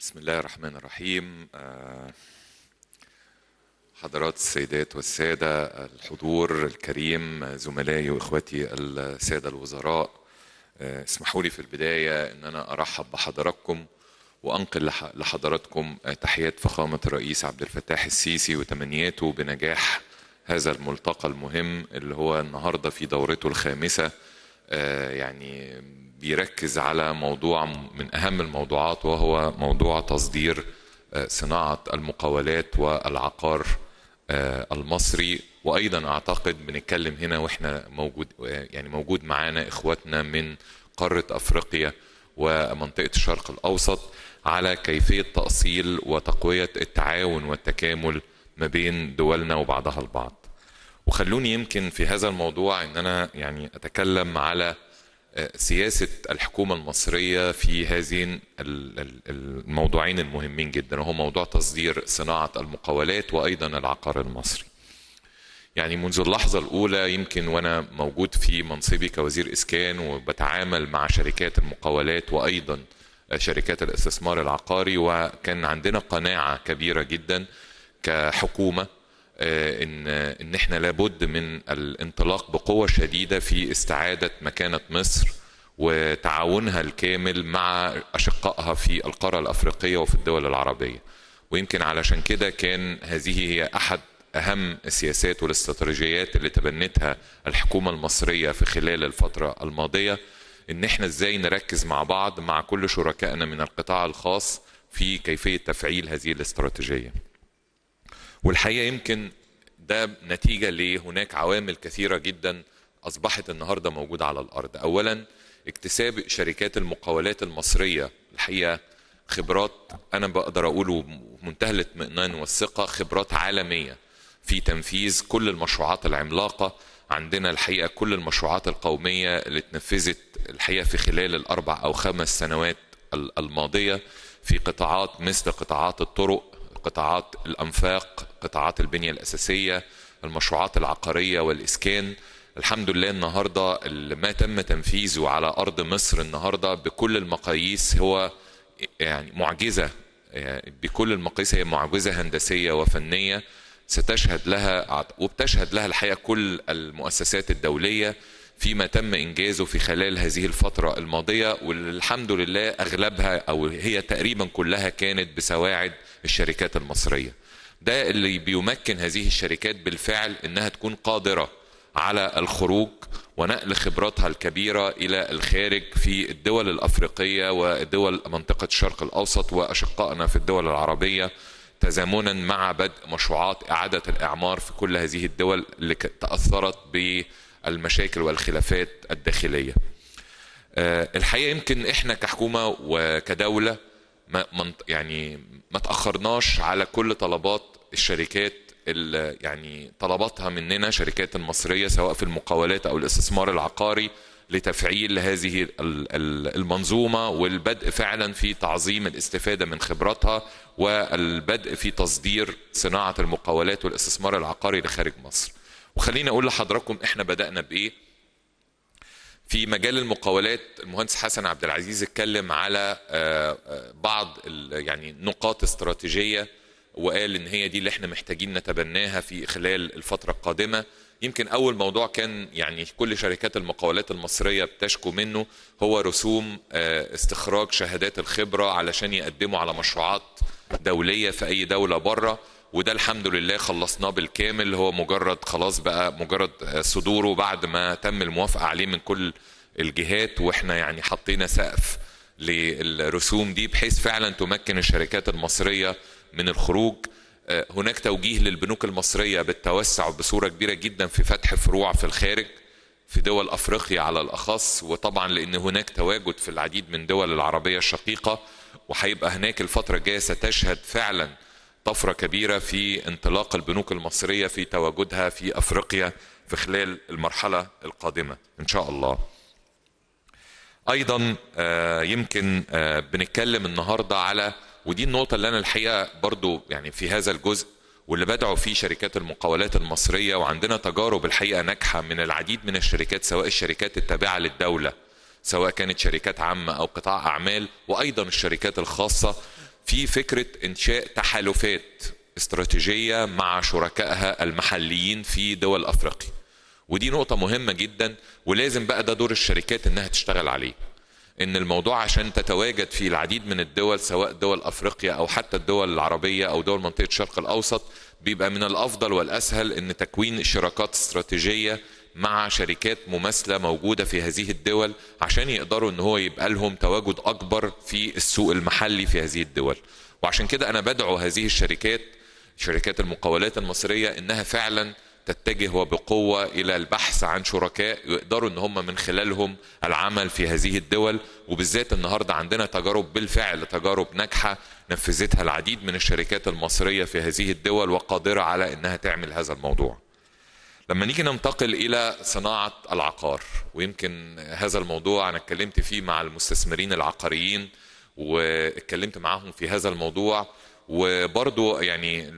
بسم الله الرحمن الرحيم آه، حضرات السيدات والسادة الحضور الكريم زملائي وإخوتي السادة الوزراء آه، اسمحوا لي في البداية أن أنا أرحب بحضراتكم وأنقل لحضراتكم آه، تحيات فخامة الرئيس عبد الفتاح السيسي وتمنياته بنجاح هذا الملتقى المهم اللي هو النهاردة في دورته الخامسة آه، يعني بيركز على موضوع من أهم الموضوعات وهو موضوع تصدير آه، صناعة المقاولات والعقار آه، المصري وأيضا أعتقد بنتكلم هنا وإحنا موجود يعني موجود معانا إخواتنا من قارة أفريقيا ومنطقة الشرق الأوسط على كيفية تأصيل وتقوية التعاون والتكامل ما بين دولنا وبعضها البعض وخلوني يمكن في هذا الموضوع ان انا يعني اتكلم على آه، سياسة الحكومة المصرية في هذين الموضوعين المهمين جدا وهو موضوع تصدير صناعة المقاولات وأيضا العقار المصري يعني منذ اللحظة الأولى يمكن وأنا موجود في منصبي كوزير إسكان وبتعامل مع شركات المقاولات وأيضا شركات الاستثمار العقاري وكان عندنا قناعة كبيرة جدا كحكومة آه، ان ان احنا لابد من الانطلاق بقوه شديده في استعاده مكانه مصر وتعاونها الكامل مع اشقائها في القاره الافريقيه وفي الدول العربيه ويمكن علشان كده كان هذه هي احد اهم السياسات والاستراتيجيات اللي تبنتها الحكومه المصريه في خلال الفتره الماضيه ان احنا ازاي نركز مع بعض مع كل شركائنا من القطاع الخاص في كيفيه تفعيل هذه الاستراتيجيه والحقيقه يمكن ده نتيجه لهناك عوامل كثيره جدا اصبحت النهارده موجوده على الارض اولا اكتساب شركات المقاولات المصريه الحقيقه خبرات انا بقدر اقوله بمنتهى الاطمئنان والثقه خبرات عالميه في تنفيذ كل المشروعات العملاقه عندنا الحقيقه كل المشروعات القوميه اللي اتنفذت الحقيقه في خلال الاربع او خمس سنوات الماضيه في قطاعات مثل قطاعات الطرق قطاعات الأنفاق قطاعات البنية الأساسية المشروعات العقارية والإسكان الحمد لله النهارده ما تم تنفيذه على ارض مصر النهارده بكل المقاييس هو يعني معجزه يعني بكل المقاييس هي معجزه هندسيه وفنيه ستشهد لها وبتشهد لها الحقيقه كل المؤسسات الدوليه فيما تم انجازه في خلال هذه الفتره الماضيه والحمد لله اغلبها او هي تقريبا كلها كانت بسواعد الشركات المصريه ده اللي بيمكن هذه الشركات بالفعل انها تكون قادره على الخروج ونقل خبراتها الكبيره الى الخارج في الدول الافريقيه ودول منطقه الشرق الاوسط واشقائنا في الدول العربيه تزامنا مع بدء مشروعات اعاده الاعمار في كل هذه الدول اللي تاثرت بالمشاكل والخلافات الداخليه. آه، الحقيقه يمكن احنا كحكومه وكدوله ما يعني ما تاخرناش على كل طلبات الشركات اللي يعني طلباتها مننا شركات المصريه سواء في المقاولات او الاستثمار العقاري لتفعيل هذه المنظومه والبدء فعلا في تعظيم الاستفاده من خبراتها والبدء في تصدير صناعه المقاولات والاستثمار العقاري لخارج مصر. وخليني اقول لحضراتكم احنا بدانا بايه في مجال المقاولات المهندس حسن عبد العزيز اتكلم على آه، آه، بعض يعني نقاط استراتيجيه وقال ان هي دي اللي احنا محتاجين نتبناها في خلال الفتره القادمه يمكن اول موضوع كان يعني كل شركات المقاولات المصريه بتشكو منه هو رسوم آه، استخراج شهادات الخبره علشان يقدموا على مشروعات دوليه في اي دوله بره وده الحمد لله خلصناه بالكامل هو مجرد خلاص بقى مجرد صدوره بعد ما تم الموافقه عليه من كل الجهات واحنا يعني حطينا سقف للرسوم دي بحيث فعلا تمكن الشركات المصريه من الخروج آه، هناك توجيه للبنوك المصريه بالتوسع بصوره كبيره جدا في فتح فروع في الخارج في دول افريقيا على الاخص وطبعا لان هناك تواجد في العديد من دول العربيه الشقيقه وهيبقى هناك الفتره الجايه ستشهد فعلا طفره كبيره في انطلاق البنوك المصريه في تواجدها في افريقيا في خلال المرحله القادمه ان شاء الله. ايضا آه، يمكن آه، بنتكلم النهارده على ودي النقطه اللي انا الحقيقه برضو يعني في هذا الجزء واللي بدعوا فيه شركات المقاولات المصريه وعندنا تجارب الحقيقه ناجحه من العديد من الشركات سواء الشركات التابعه للدوله سواء كانت شركات عامه او قطاع اعمال وايضا الشركات الخاصه في فكره انشاء تحالفات استراتيجيه مع شركائها المحليين في دول افريقيا ودي نقطه مهمه جدا ولازم بقى ده دور الشركات انها تشتغل عليه ان الموضوع عشان تتواجد في العديد من الدول سواء دول افريقيا او حتى الدول العربيه او دول منطقه الشرق الاوسط بيبقى من الافضل والاسهل ان تكوين شراكات استراتيجيه مع شركات مماثلة موجودة في هذه الدول عشان يقدروا ان هو يبقى لهم تواجد اكبر في السوق المحلي في هذه الدول وعشان كده انا بدعو هذه الشركات شركات المقاولات المصرية انها فعلا تتجه وبقوة إلى البحث عن شركاء يقدروا إن هم من خلالهم العمل في هذه الدول وبالذات النهاردة عندنا تجارب بالفعل تجارب ناجحة نفذتها العديد من الشركات المصرية في هذه الدول وقادرة على إنها تعمل هذا الموضوع لما نيجي ننتقل الى صناعه العقار ويمكن هذا الموضوع انا اتكلمت فيه مع المستثمرين العقاريين واتكلمت معاهم في هذا الموضوع وبرضه يعني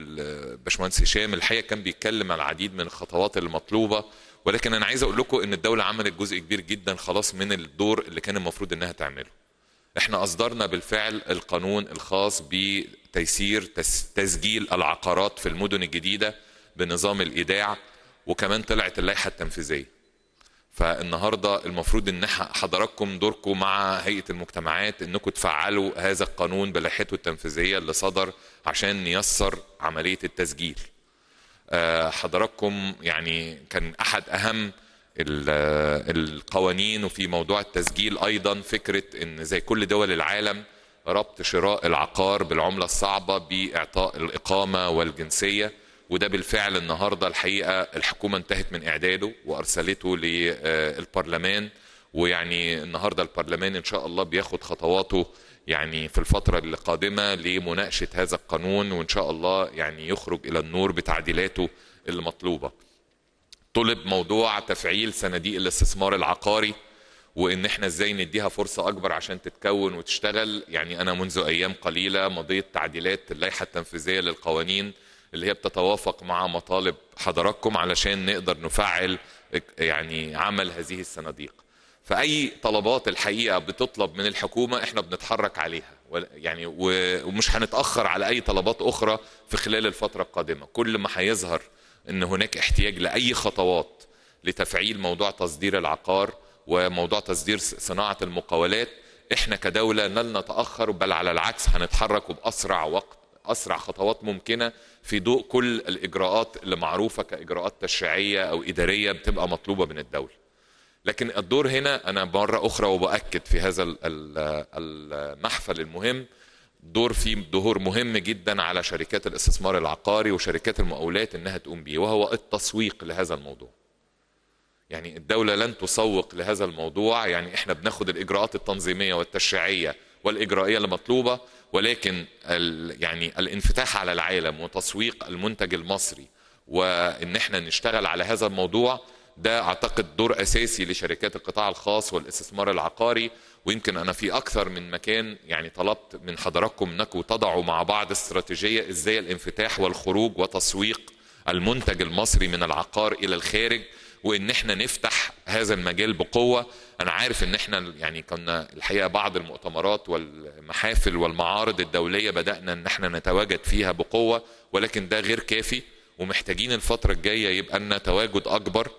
باشمهندس هشام الحقيقه كان بيتكلم على العديد من الخطوات المطلوبه ولكن انا عايز اقول لكم ان الدوله عملت جزء كبير جدا خلاص من الدور اللي كان المفروض انها تعمله. احنا اصدرنا بالفعل القانون الخاص بتيسير تسجيل العقارات في المدن الجديده بنظام الايداع وكمان طلعت اللائحه التنفيذيه فالنهارده المفروض ان حضراتكم دوركم مع هيئه المجتمعات انكم تفعلوا هذا القانون بلائحته التنفيذيه اللي صدر عشان ييسر عمليه التسجيل. آه، حضراتكم يعني كان احد اهم القوانين وفي موضوع التسجيل ايضا فكره ان زي كل دول العالم ربط شراء العقار بالعمله الصعبه باعطاء الاقامه والجنسيه وده بالفعل النهارده الحقيقه الحكومه انتهت من اعداده وارسلته للبرلمان ويعني النهارده البرلمان ان شاء الله بياخد خطواته يعني في الفترة القادمة لمناقشة هذا القانون وإن شاء الله يعني يخرج إلى النور بتعديلاته المطلوبة طلب موضوع تفعيل صناديق الاستثمار العقاري وإن إحنا إزاي نديها فرصة أكبر عشان تتكون وتشتغل يعني أنا منذ أيام قليلة مضيت تعديلات اللائحة التنفيذية للقوانين اللي هي بتتوافق مع مطالب حضراتكم علشان نقدر نفعل يعني عمل هذه الصناديق فأي طلبات الحقيقة بتطلب من الحكومة احنا بنتحرك عليها يعني ومش هنتأخر على أي طلبات أخرى في خلال الفترة القادمة كل ما هيظهر أن هناك احتياج لأي خطوات لتفعيل موضوع تصدير العقار وموضوع تصدير صناعة المقاولات احنا كدولة لن نتأخر بل على العكس هنتحرك باسرع وقت اسرع خطوات ممكنه في ضوء كل الاجراءات اللي معروفه كاجراءات تشريعيه او اداريه بتبقى مطلوبه من الدوله. لكن الدور هنا انا مره اخرى وباكد في هذا المحفل المهم دور فيه ظهور مهم جدا على شركات الاستثمار العقاري وشركات المقاولات انها تقوم بيه وهو التسويق لهذا الموضوع. يعني الدوله لن تسوق لهذا الموضوع يعني احنا بناخد الاجراءات التنظيميه والتشريعيه والاجرائيه المطلوبه ولكن ال يعني الانفتاح على العالم وتسويق المنتج المصري وان احنا نشتغل على هذا الموضوع ده اعتقد دور اساسي لشركات القطاع الخاص والاستثمار العقاري ويمكن انا في اكثر من مكان يعني طلبت من حضراتكم انكم تضعوا مع بعض استراتيجيه ازاي الانفتاح والخروج وتسويق المنتج المصري من العقار الى الخارج وان احنا نفتح هذا المجال بقوه انا عارف ان احنا يعني كنا الحقيقه بعض المؤتمرات والمحافل والمعارض الدوليه بدانا ان احنا نتواجد فيها بقوه ولكن ده غير كافي ومحتاجين الفتره الجايه يبقى لنا تواجد اكبر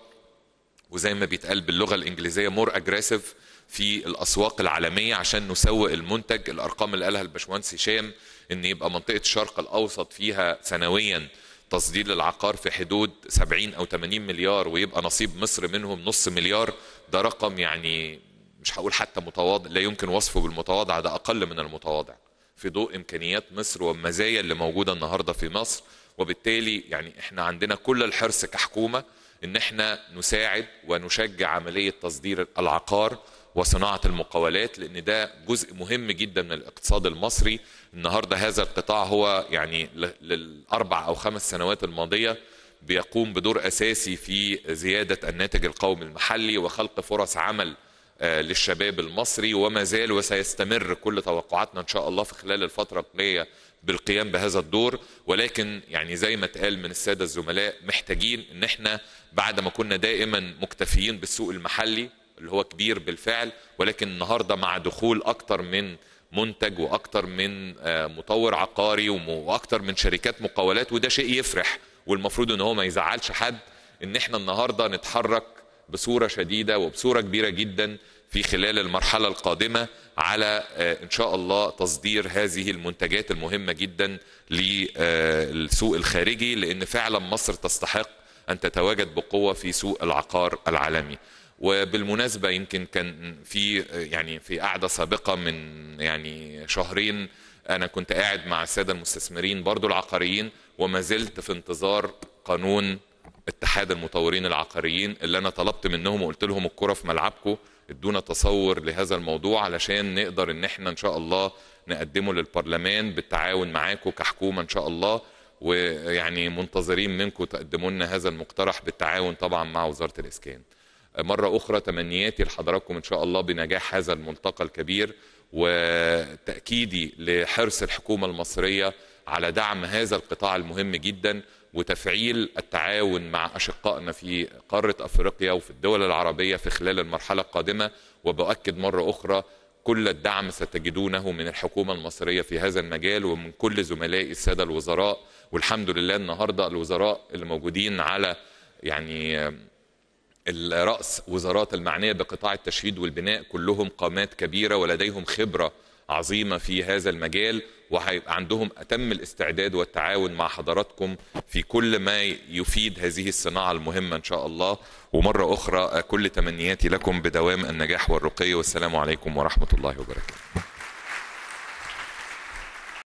وزي ما بيتقال باللغه الانجليزيه مور اجريسيف في الاسواق العالميه عشان نسوق المنتج الارقام اللي قالها الباشمهندس هشام ان يبقى منطقه الشرق الاوسط فيها سنويا تصدير العقار في حدود 70 أو 80 مليار ويبقى نصيب مصر منهم نص مليار ده رقم يعني مش هقول حتى متواضع لا يمكن وصفه بالمتواضع ده أقل من المتواضع في ضوء إمكانيات مصر والمزايا اللي موجودة النهاردة في مصر وبالتالي يعني احنا عندنا كل الحرص كحكومة ان احنا نساعد ونشجع عملية تصدير العقار وصناعة المقاولات لأن ده جزء مهم جدا من الاقتصاد المصري النهاردة هذا القطاع هو يعني للأربع أو خمس سنوات الماضية بيقوم بدور أساسي في زيادة الناتج القومي المحلي وخلق فرص عمل آه، للشباب المصري وما زال وسيستمر كل توقعاتنا ان شاء الله في خلال الفتره القادمة بالقيام بهذا الدور ولكن يعني زي ما اتقال من الساده الزملاء محتاجين ان احنا بعد ما كنا دائما مكتفيين بالسوق المحلي اللي هو كبير بالفعل ولكن النهارده مع دخول اكتر من منتج واكتر من آه، مطور عقاري واكتر من شركات مقاولات وده شيء يفرح والمفروض ان هو ما يزعلش حد ان احنا النهارده نتحرك بصوره شديده وبصوره كبيره جدا في خلال المرحله القادمه على آه، ان شاء الله تصدير هذه المنتجات المهمه جدا للسوق آه، الخارجي لان فعلا مصر تستحق ان تتواجد بقوه في سوق العقار العالمي وبالمناسبه يمكن كان في يعني في قعده سابقه من يعني شهرين انا كنت قاعد مع الساده المستثمرين برضو العقاريين وما زلت في انتظار قانون اتحاد المطورين العقاريين اللي انا طلبت منهم وقلت لهم الكره في ملعبكم ادونا تصور لهذا الموضوع علشان نقدر ان احنا ان شاء الله نقدمه للبرلمان بالتعاون معاكم كحكومه ان شاء الله ويعني منتظرين منكم تقدموا لنا هذا المقترح بالتعاون طبعا مع وزاره الاسكان مرة أخرى تمنياتي لحضراتكم إن شاء الله بنجاح هذا الملتقى الكبير وتأكيدي لحرص الحكومة المصرية على دعم هذا القطاع المهم جدا وتفعيل التعاون مع أشقائنا في قارة أفريقيا وفي الدول العربية في خلال المرحلة القادمة وبأكد مرة أخرى كل الدعم ستجدونه من الحكومة المصرية في هذا المجال ومن كل زملائي السادة الوزراء والحمد لله النهاردة الوزراء اللي موجودين على يعني الرأس وزارات المعنية بقطاع التشييد والبناء كلهم قامات كبيرة ولديهم خبرة عظيمة في هذا المجال وهيبقى عندهم أتم الاستعداد والتعاون مع حضراتكم في كل ما يفيد هذه الصناعة المهمة إن شاء الله ومرة أخرى كل تمنياتي لكم بدوام النجاح والرقي والسلام عليكم ورحمة الله وبركاته